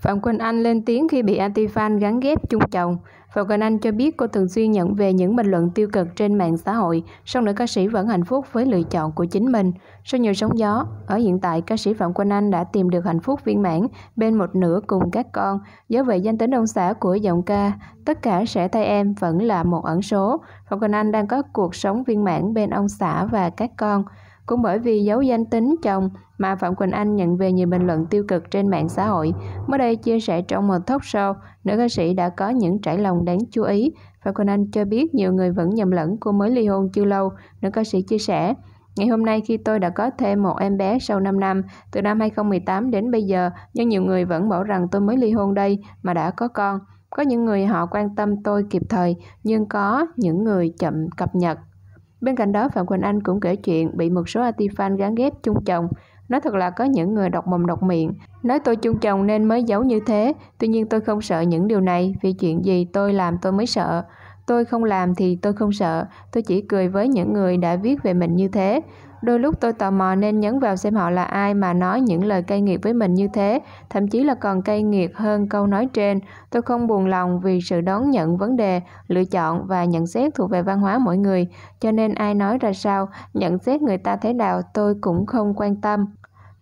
Phạm Quỳnh Anh lên tiếng khi bị anti-fan gắn ghép chung chồng. Phạm Quỳnh Anh cho biết cô thường xuyên nhận về những bình luận tiêu cực trên mạng xã hội, song nữ ca sĩ vẫn hạnh phúc với lựa chọn của chính mình. Sau nhiều sóng gió, ở hiện tại ca sĩ Phạm Quỳnh Anh đã tìm được hạnh phúc viên mãn bên một nửa cùng các con. Do vậy danh tính ông xã của giọng ca, tất cả sẽ thay em vẫn là một ẩn số. Phạm Quỳnh Anh đang có cuộc sống viên mãn bên ông xã và các con. Cũng bởi vì giấu danh tính chồng mà Phạm Quỳnh Anh nhận về nhiều bình luận tiêu cực trên mạng xã hội. Mới đây chia sẻ trong một talk show, nữ ca sĩ đã có những trải lòng đáng chú ý. Phạm Quỳnh Anh cho biết nhiều người vẫn nhầm lẫn cô mới ly hôn chưa lâu, nữ ca sĩ chia sẻ. Ngày hôm nay khi tôi đã có thêm một em bé sau 5 năm, từ năm 2018 đến bây giờ, nhưng nhiều người vẫn bảo rằng tôi mới ly hôn đây mà đã có con. Có những người họ quan tâm tôi kịp thời, nhưng có những người chậm cập nhật. Bên cạnh đó, Phạm Quỳnh Anh cũng kể chuyện bị một số anti fan gán ghép chung chồng. Nói thật là có những người độc mồm độc miệng. Nói tôi chung chồng nên mới giấu như thế. Tuy nhiên tôi không sợ những điều này vì chuyện gì tôi làm tôi mới sợ. Tôi không làm thì tôi không sợ. Tôi chỉ cười với những người đã viết về mình như thế. Đôi lúc tôi tò mò nên nhấn vào xem họ là ai mà nói những lời cay nghiệt với mình như thế, thậm chí là còn cay nghiệt hơn câu nói trên. Tôi không buồn lòng vì sự đón nhận vấn đề, lựa chọn và nhận xét thuộc về văn hóa mỗi người, cho nên ai nói ra sao, nhận xét người ta thế nào tôi cũng không quan tâm.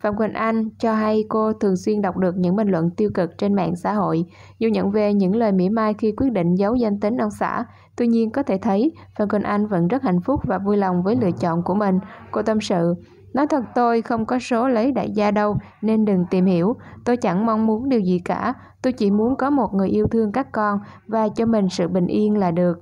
Phạm Quỳnh Anh cho hay cô thường xuyên đọc được những bình luận tiêu cực trên mạng xã hội, dù nhận về những lời mỉa mai khi quyết định giấu danh tính ông xã. Tuy nhiên có thể thấy, Phạm Quỳnh Anh vẫn rất hạnh phúc và vui lòng với lựa chọn của mình. Cô tâm sự, Nói thật tôi không có số lấy đại gia đâu nên đừng tìm hiểu. Tôi chẳng mong muốn điều gì cả. Tôi chỉ muốn có một người yêu thương các con và cho mình sự bình yên là được.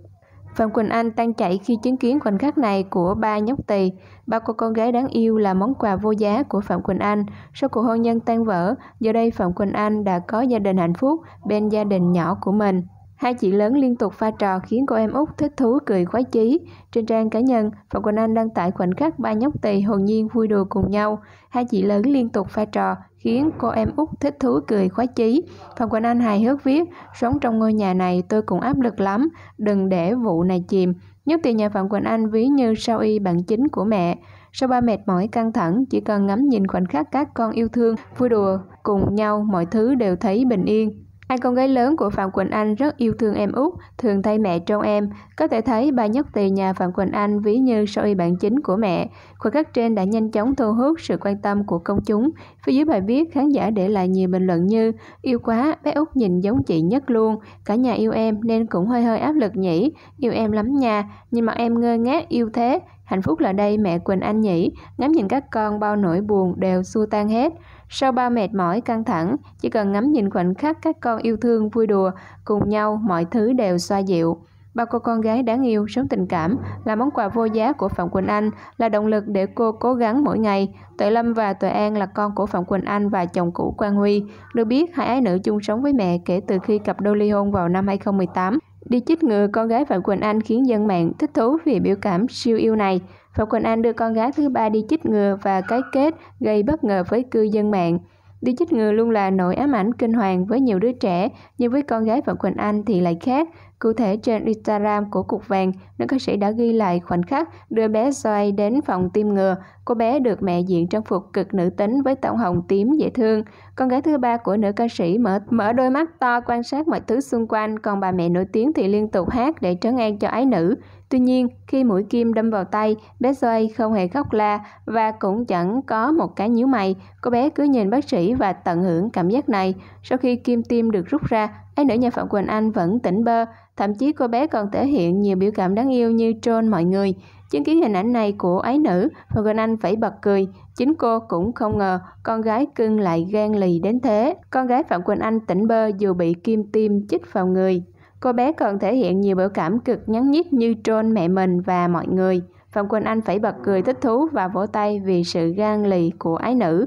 Phạm Quỳnh Anh tan chảy khi chứng kiến khoảnh khắc này của ba nhóc tỳ. Ba cô con gái đáng yêu là món quà vô giá của Phạm Quỳnh Anh. Sau cuộc hôn nhân tan vỡ, giờ đây Phạm Quỳnh Anh đã có gia đình hạnh phúc bên gia đình nhỏ của mình. Hai chị lớn liên tục pha trò khiến cô em út thích thú cười khoái chí. Trên trang cá nhân, Phạm Quỳnh Anh đăng tải khoảnh khắc ba nhóc tỳ hồn nhiên vui đùa cùng nhau. Hai chị lớn liên tục pha trò khiến cô em út thích thú cười khoái chí. Phạm Quỳnh Anh hài hước viết, sống trong ngôi nhà này tôi cũng áp lực lắm, đừng để vụ này chìm. Nhất tiền nhà Phạm Quỳnh Anh ví như sao y bạn chính của mẹ. Sau ba mệt mỏi căng thẳng, chỉ cần ngắm nhìn khoảnh khắc các con yêu thương, vui đùa cùng nhau mọi thứ đều thấy bình yên. Hai con gái lớn của Phạm Quỳnh Anh rất yêu thương em út, thường thay mẹ trông em. Có thể thấy bà nhất tỳ nhà Phạm Quỳnh Anh ví như sau y bản chính của mẹ. Khoảnh khắc trên đã nhanh chóng thu hút sự quan tâm của công chúng. Phía dưới bài viết, khán giả để lại nhiều bình luận như Yêu quá, bé út nhìn giống chị nhất luôn. Cả nhà yêu em nên cũng hơi hơi áp lực nhỉ. Yêu em lắm nha, nhưng mà em ngơ ngác yêu thế. Hạnh phúc là đây mẹ Quỳnh Anh nhỉ, ngắm nhìn các con bao nỗi buồn đều xua tan hết. Sau bao mệt mỏi căng thẳng, chỉ cần ngắm nhìn khoảnh khắc các con yêu thương vui đùa, cùng nhau mọi thứ đều xoa dịu. Ba cô con gái đáng yêu, sống tình cảm là món quà vô giá của Phạm Quỳnh Anh, là động lực để cô cố gắng mỗi ngày. Tuệ Lâm và Tuệ An là con của Phạm Quỳnh Anh và chồng cũ Quang Huy. Được biết, hai ái nữ chung sống với mẹ kể từ khi cặp đôi ly hôn vào năm 2018. Đi chích ngừa con gái Phạm Quỳnh Anh khiến dân mạng thích thú vì biểu cảm siêu yêu này. Phạm Quỳnh Anh đưa con gái thứ ba đi chích ngừa và cái kết gây bất ngờ với cư dân mạng. Đi chích ngừa luôn là nỗi ám ảnh kinh hoàng với nhiều đứa trẻ, nhưng với con gái Phạm Quỳnh Anh thì lại khác. Cụ thể trên Instagram của Cục Vàng, nữ ca sĩ đã ghi lại khoảnh khắc đưa bé Zoe đến phòng tiêm ngừa. Cô bé được mẹ diện trang phục cực nữ tính với tông hồng tím dễ thương. Con gái thứ ba của nữ ca sĩ mở mở đôi mắt to quan sát mọi thứ xung quanh, còn bà mẹ nổi tiếng thì liên tục hát để trấn an cho ái nữ. Tuy nhiên, khi mũi kim đâm vào tay, bé Zoe không hề khóc la và cũng chẳng có một cái nhíu mày. Cô bé cứ nhìn bác sĩ và tận hưởng cảm giác này. Sau khi kim tiêm được rút ra, Ác nữ nhà Phạm Quỳnh Anh vẫn tỉnh bơ, thậm chí cô bé còn thể hiện nhiều biểu cảm đáng yêu như trôn mọi người. Chứng kiến hình ảnh này của ái nữ, Phạm Quỳnh Anh phải bật cười. Chính cô cũng không ngờ con gái cưng lại gan lì đến thế. Con gái Phạm Quỳnh Anh tỉnh bơ dù bị kim tim chích vào người. Cô bé còn thể hiện nhiều biểu cảm cực nhắn nhít như trôn mẹ mình và mọi người. Phạm Quỳnh Anh phải bật cười thích thú và vỗ tay vì sự gan lì của ái nữ.